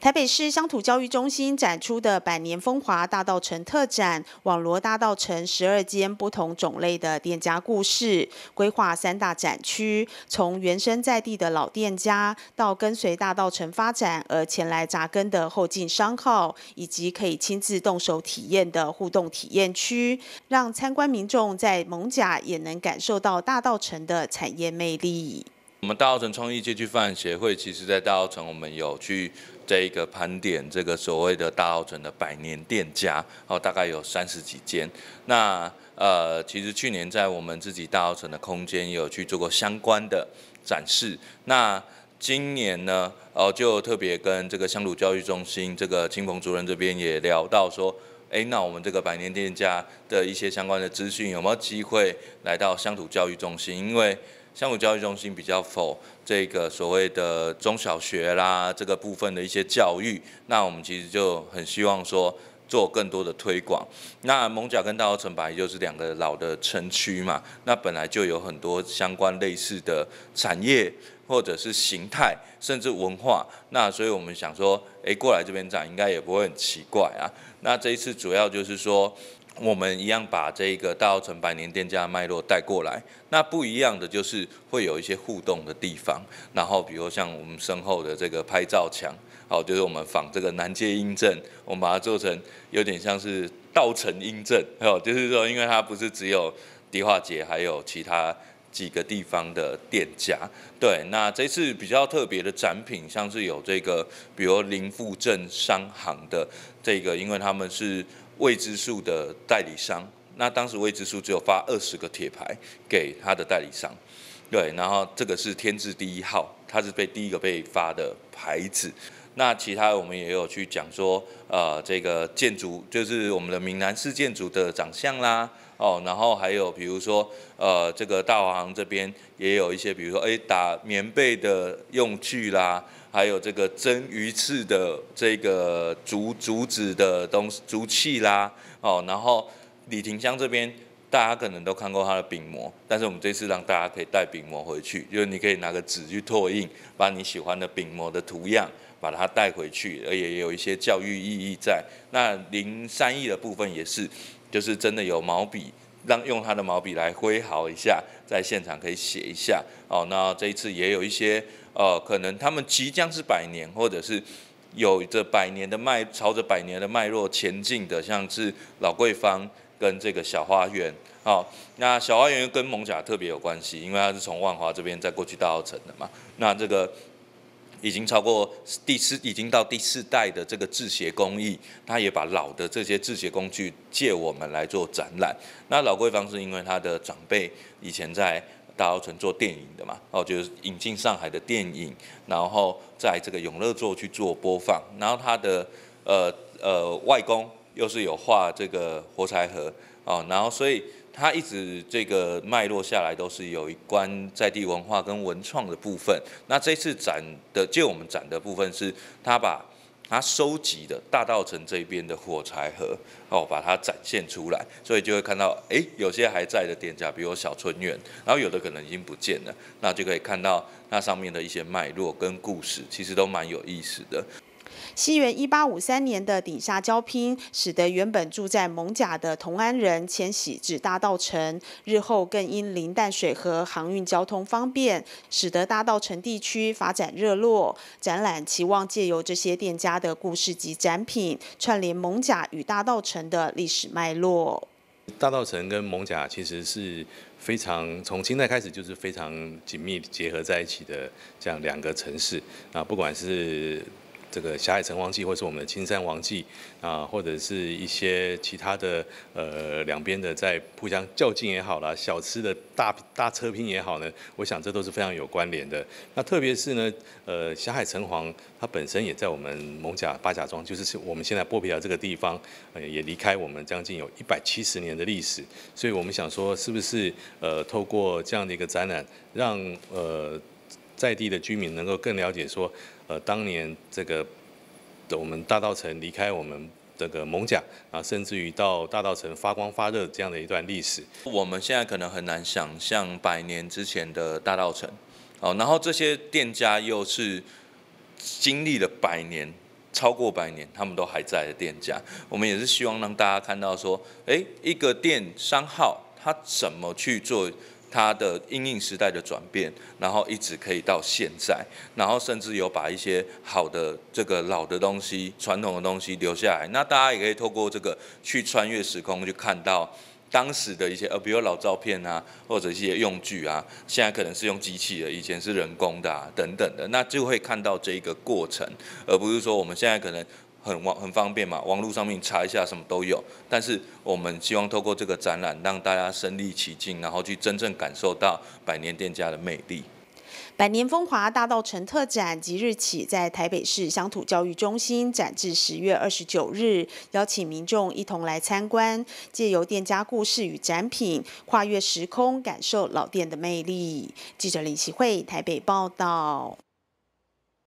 台北市乡土教育中心展出的“百年风华大道城”特展，网罗大道城十二间不同种类的店家故事，规划三大展区：从原生在地的老店家，到跟随大道城发展而前来扎根的后进商号，以及可以亲自动手体验的互动体验区，让参观民众在蒙甲也能感受到大道城的产业魅力。我们大澳城创意街区发展协会，其实在大澳城，我们有去这一个盘点这个所谓的大澳城的百年店家，哦，大概有三十几间。那呃，其实去年在我们自己大澳城的空间有去做过相关的展示。那今年呢，哦，就特别跟这个乡土教育中心这个青鹏主任这边也聊到说，哎，那我们这个百年店家的一些相关的资讯，有没有机会来到乡土教育中心？因为相互教育中心比较否这个所谓的中小学啦这个部分的一些教育，那我们其实就很希望说做更多的推广。那蒙甲跟大澳城本来就是两个老的城区嘛，那本来就有很多相关类似的产业或者是形态，甚至文化。那所以我们想说，哎，过来这边展应该也不会很奇怪啊。那这一次主要就是说，我们一样把这个大澳城百年店家的脉络带过来。那不一样的就是会有一些互动的地方，然后比如像我们身后的这个拍照墙，好，就是我们仿这个南街英镇，我们把它做成有点像是稻城阴镇，哦，就是说，因为它不是只有迪化街，还有其他。几个地方的店家，对，那这次比较特别的展品，像是有这个，比如林富镇商行的这个，因为他们是未知数的代理商，那当时未知数只有发二十个铁牌给他的代理商，对，然后这个是天字第一号，它是被第一个被发的牌子。那其他我们也有去讲说，呃，这个建筑就是我们的闽南式建筑的长相啦，哦，然后还有比如说，呃，这个大华行这边也有一些，比如说，哎，打棉被的用具啦，还有这个蒸鱼翅的这个竹竹子的东西竹器啦，哦，然后李廷香这边大家可能都看过他的饼模，但是我们这次让大家可以带饼模回去，就是你可以拿个纸去拓印，把你喜欢的饼模的图样。把它带回去，而也有一些教育意义在。那零三亿的部分也是，就是真的有毛笔，让用他的毛笔来挥毫一下，在现场可以写一下。哦，那这一次也有一些，呃，可能他们即将是百年，或者是有着百年的脉，朝着百年的脉络前进的，像是老桂芳跟这个小花园。好，那小花园跟蒙甲特别有关系，因为它是从万华这边再过去大澳城的嘛。那这个。已经超过第四，已经到第四代的这个制鞋工艺，他也把老的这些制鞋工具借我们来做展览。那老桂芳是因为他的长辈以前在大澳城做电影的嘛，哦，就是引进上海的电影，然后在这个永乐座去做播放，然后他的呃呃外公又是有画这个火柴盒，哦，然后所以。它一直这个脉络下来都是有一关在地文化跟文创的部分。那这次展的借我们展的部分是，它把它收集的大稻城这边的火柴盒，哦，把它展现出来，所以就会看到，哎，有些还在的店家，比如小春园，然后有的可能已经不见了，那就可以看到那上面的一些脉络跟故事，其实都蛮有意思的。西元一八五三年的顶下交拼，使得原本住在蒙甲的同安人迁徙至大道城，日后更因临淡水河航运交通方便，使得大道城地区发展热络。展览期望借由这些店家的故事及展品，串联蒙甲与大道城的历史脉络。大道城跟蒙甲其实是非常从清代开始就是非常紧密结合在一起的这样两个城市啊，不管是这个霞海城隍祭，或是我们的青山王祭啊，或者是一些其他的呃两边的在互相较劲也好啦，小吃的大大车拼也好呢，我想这都是非常有关联的。那特别是呢，呃霞海城隍它本身也在我们蒙甲八甲庄，就是我们现在波皮寮这个地方，呃也离开我们将近有一百七十年的历史，所以我们想说是不是呃透过这样的一个展览，让呃。在地的居民能够更了解说，呃，当年这个我们大道城离开我们这个蒙甲啊，甚至于到大道城发光发热这样的一段历史。我们现在可能很难想象百年之前的大道城。哦，然后这些店家又是经历了百年，超过百年，他们都还在的店家。我们也是希望让大家看到说，哎，一个电商号，它怎么去做？它的应用时代的转变，然后一直可以到现在，然后甚至有把一些好的这个老的东西、传统的东西留下来。那大家也可以透过这个去穿越时空，去看到当时的一些呃，比如老照片啊，或者一些用具啊，现在可能是用机器的，以前是人工的等等的，那就会看到这一个过程，而不是说我们现在可能。很网很方便嘛，网络上面查一下什么都有。但是我们希望透过这个展览，让大家身临其境，然后去真正感受到百年店家的魅力。百年风华大道城特展即日起在台北市乡土教育中心展至十月二十九日，邀请民众一同来参观，借由店家故事与展品，跨越时空，感受老店的魅力。记者李奇惠台北报道。